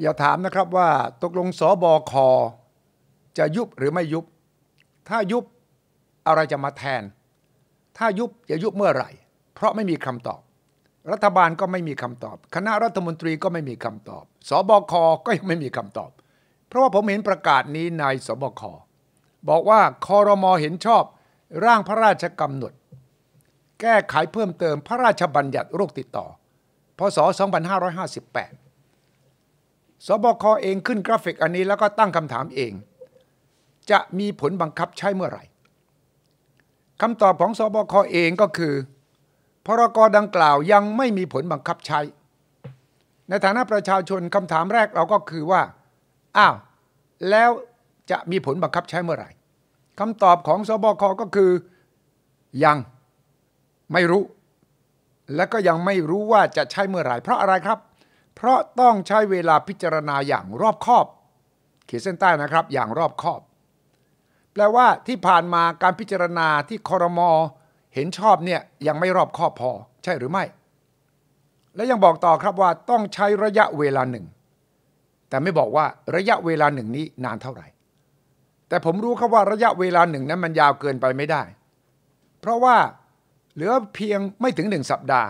อย่าถามนะครับว่าตกลงสบคจะยุบหรือไม่ยุบ ถ้ายุบอะไรจะมาแทน ถ้ายุบจะยุบเมื่อไหร่ เพราะไม่มีคำตอบ รัฐบาลก็ไม่มีคำตอบ คณะรัฐมนตรีก็ไม่มีคำตอบสบคก็ยังไม่มีคำตอบ เพราะว่าผมเห็นประกาศนี้ในสบคบอกว่าคอรมอเห็นชอบร่างพระราชกำหนด แก้ไขเพิ่มเติมพระราชบัญญัติโรคติดต่อ พศ 2558สบคเองขึ้นกราฟิกอันนี้แล้วก็ตั้งคำถามเอง จะมีผลบังคับใช้เมื่อไหร่คำตอบของสบคเองก็คือ พรกดังกล่าวยังไม่มีผลบังคับใช้ ในฐานะประชาชนคำถามแรกเราก็คือว่าอ้าวแล้วจะมีผลบังคับใช้เมื่อไหร่คำตอบของสบคก็คือ ยังไม่รู้ และก็ยังไม่รู้ว่าจะใช้เมื่อไหร่ เพราะอะไรครับเพราะต้องใช้เวลาพิจารณาอย่างรอบคอบ เขียนเส้นใต้นะครับ อย่างรอบคอบ แปลว่าที่ผ่านมาการพิจารณาที่คอรมอเห็นชอบเนี่ยยังไม่รอบคอบพอใช่หรือไม่ และยังบอกต่อครับว่าต้องใช้ระยะเวลาหนึ่งแต่ไม่บอกว่าระยะเวลาหนึ่งนี้นานเท่าไหร่ แต่ผมรู้ครับว่าระยะเวลาหนึ่งนั้นมันยาวเกินไปไม่ได้ เพราะว่าเหลือเพียงไม่ถึงหนึ่งสัปดาห์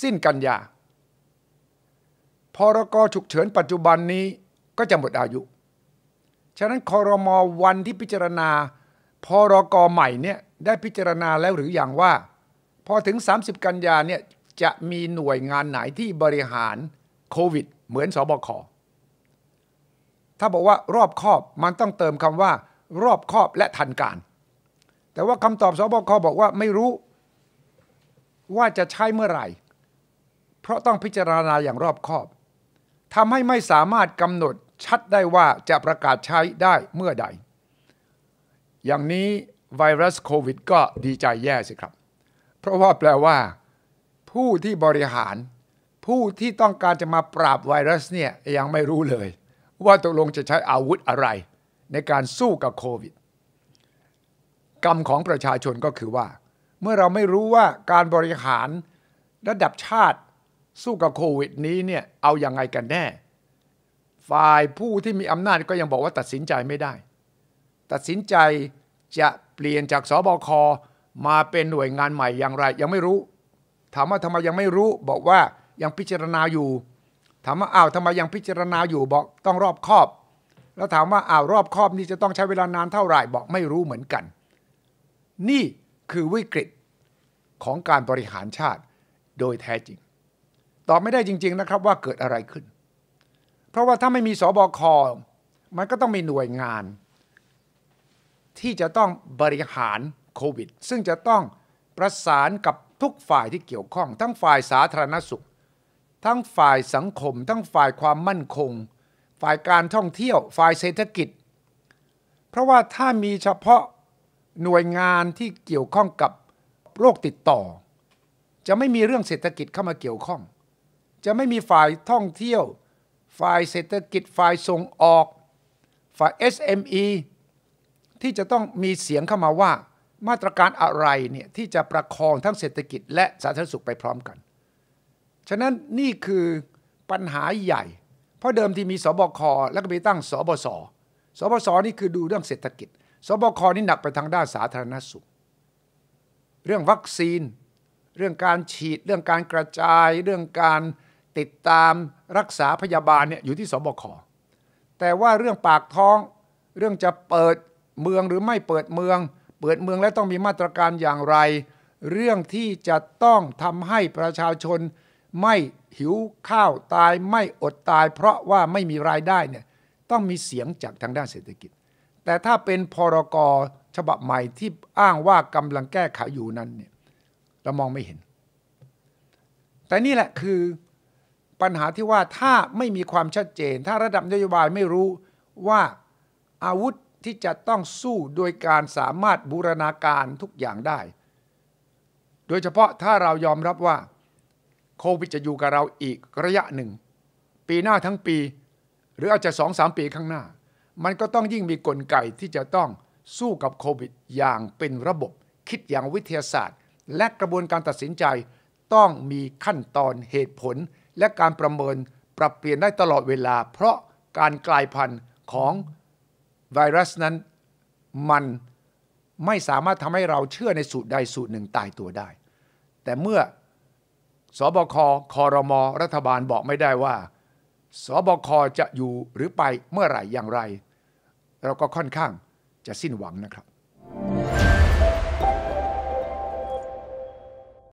สิ้นกันยาพรกฉุกเฉินปัจจุบันนี้ก็จะหมดอายุ ฉะนั้นคอรมอวันที่พิจารณา พรก ใหม่เนี่ยได้พิจารณาแล้วหรืออย่างว่า พอถึง 30 กันยาเนี่ยจะมีหน่วยงานไหนที่บริหารโควิด เหมือนสบคถ้าบอกว่ารอบครอบมันต้องเติมคำว่า รอบครอบและทันการ แต่ว่าคำตอบสบคบอกว่าไม่รู้ว่าจะใช้เมื่อไหร่ เพราะต้องพิจารณาอย่างรอบครอบทำให้ไม่สามารถกำหนดชัดได้ว่าจะประกาศใช้ได้เมื่อใด อย่างนี้ไวรัสโควิดก็ดีใจแย่สิครับ เพราะว่าแปลว่า ผู้ที่บริหาร ผู้ที่ต้องการจะมาปราบไวรัสเนี่ยยังไม่รู้เลย ว่าตกลงจะใช้อาวุธอะไร ในการสู้กับโควิดกรรมของประชาชนก็คือว่า เมื่อเราไม่รู้ว่าการบริหารระดับชาติสู้กับโควิด นี้เนี่ยเอาอยัางไงกันแน่ ฝ่ายผู้ที่มีอำนาจก็ยังบอกว่าตัดสินใจไม่ได้ ตัดสินใจจะเปลี่ยนจากสบคมาเป็นหน่วยงานใหม่อย่างไร ยังไม่รู้ ถามว่าทำไมยังไม่รู้บอกว่ายังพิจารณาอยู่ถามว่าอ้าวทำไมยังพิจารณาอยู่บอกต้องรอบคอบ แล้วถามว่าอ้าวรอบคอบนี่จะต้องใช้เวลานานเท่าไหร่ บอกไม่รู้เหมือนกัน นี่คือวิกฤตของการบริหารชาติโดยแท้จริงตอบไม่ได้จริง ๆ นะครับ ว่าเกิดอะไรขึ้น เพราะว่าถ้าไม่มีสบค มันก็ต้องมีหน่วยงาน ที่จะต้องบริหารโควิดซึ่งจะต้องประสานกับทุกฝ่ายที่เกี่ยวข้อง ทั้งฝ่ายสาธารณสุข ทั้งฝ่ายสังคม ทั้งฝ่ายความมั่นคง ฝ่ายการท่องเที่ยวฝ่ายเศรษฐกิจ เพราะว่าถ้ามีเฉพาะหน่วยงานที่เกี่ยวข้องกับโรคติดต่อ จะไม่มีเรื่องเศรษฐกิจเข้ามาเกี่ยวข้องจะไม่มีฝ่ายท่องเที่ยว ฝ่ายเศรษฐกิจ ฝ่ายส่งออก ฝ่าย SME ที่จะต้องมีเสียงเข้ามาว่า มาตรการอะไรเนี่ยที่จะประคองทั้งเศรษฐกิจ และสาธารณสุขไปพร้อมกัน ฉะนั้นนี่คือปัญหาใหญ่ เพราะเดิมที่มีสบค แล้วก็มีตั้งสบสสบสนี่คือดูเรื่องเศรษฐกิจ สบคนี่หนักไปทางด้านสาธารณสุข เรื่องวัคซีน เรื่องการฉีด เรื่องการกระจาย เรื่องการติดตามรักษาพยาบาลเนี่ยอยู่ที่สบคแต่ว่าเรื่องปากท้อง เรื่องจะเปิดเมืองหรือไม่เปิดเมือง เปิดเมืองและต้องมีมาตรการอย่างไร เรื่องที่จะต้องทำให้ประชาชนไม่หิวข้าวตายไม่อดตายเพราะว่าไม่มีรายได้เนี่ยต้องมีเสียงจากทางด้านเศรษฐกิจ แต่ถ้าเป็นพรกรฉบับใหม่ที่อ้างว่ากำลังแก้ไขอยู่นั้นเนี่ยเรามองไม่เห็น แต่นี่แหละคือปัญหาที่ว่าถ้าไม่มีความชัดเจน ถ้าระดับนโยบายไม่รู้ว่าอาวุธที่จะต้องสู้โดยการสามารถบูรณาการทุกอย่างได้ โดยเฉพาะถ้าเรายอมรับว่าโควิดจะอยู่กับเราอีกระยะหนึ่ง ปีหน้าทั้งปี หรืออาจจะสองสามปีข้างหน้า มันก็ต้องยิ่งมีกลไกที่จะต้องสู้กับโควิด อย่างเป็นระบบ คิดอย่างวิทยาศาสตร์ และกระบวนการตัดสินใจต้องมีขั้นตอนเหตุผลและการประเมินปรับเปลี่ยนได้ตลอดเวลา เพราะการกลายพันธุ์ของไวรัสนั้น มันไม่สามารถทำให้เราเชื่อในสูตรใดสูตรหนึ่งตายตัวได้ แต่เมื่อสบคคอรมอรัฐบาลบอกไม่ได้ว่าสบค จะอยู่หรือไปเมื่อไหร่อย่างไร เราก็ค่อนข้างจะสิ้นหวังนะครับ